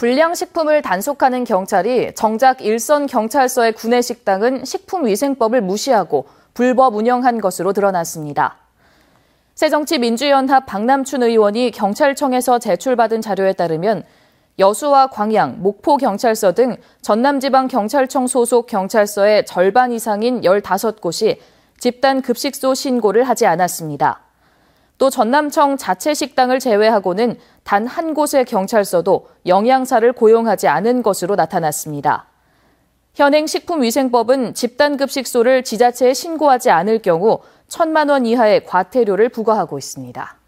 불량식품을 단속하는 경찰이 정작 일선 경찰서의 구내 식당은 식품위생법을 무시하고 불법 운영한 것으로 드러났습니다. 새정치민주연합 박남춘 의원이 경찰청에서 제출받은 자료에 따르면 여수와 광양, 목포 경찰서 등 전남지방 경찰청 소속 경찰서의 절반 이상인 15곳이 집단 급식소 신고를 하지 않았습니다. 또 전남청 자체 식당을 제외하고는 단 한 곳의 경찰서도 영양사를 고용하지 않은 것으로 나타났습니다. 현행 식품위생법은 집단급식소를 지자체에 신고하지 않을 경우 천만 원 이하의 과태료를 부과하고 있습니다.